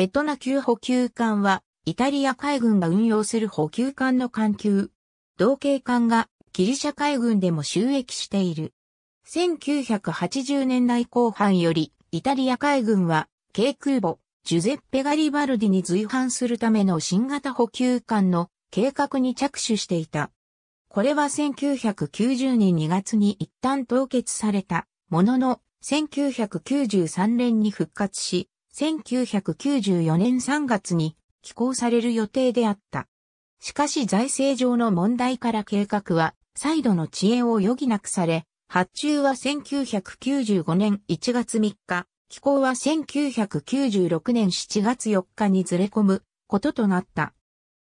エトナ級補給艦は、イタリア海軍が運用する補給艦の艦級。同型艦がギリシャ海軍でも収益している。1980年代後半より、イタリア海軍は、軽空母、ジュゼッペ・ガリバルディに随伴するための新型補給艦の計画に着手していた。これは1990年2月に一旦凍結されたものの、1993年に復活し、1994年3月に寄港される予定であった。しかし財政上の問題から計画は再度の遅延を余儀なくされ、発注は1995年1月3日、寄港は1996年7月4日にずれ込むこととなった。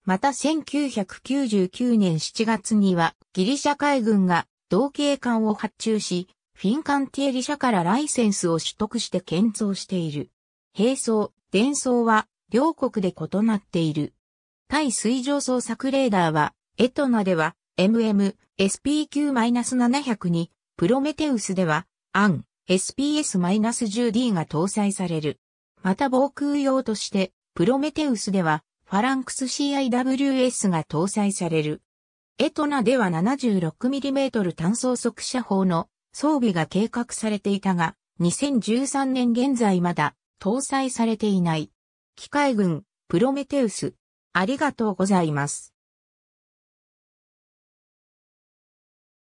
また1999年7月にはギリシャ海軍が同型艦を発注し、フィンカンティエリ社からライセンスを取得して建造している。並走、伝走は両国で異なっている。対水上捜索レーダーは、エトナでは MM、s p q 7 0 0に、プロメテウスでは、アン、SPS-10D が搭載される。また防空用として、プロメテウスでは、ファランクス CIWS が搭載される。エトナでは 76mm 単装速射砲の装備が計画されていたが、2013年現在まだ搭載されていない。機械軍、プロメテウス。ありがとうございます。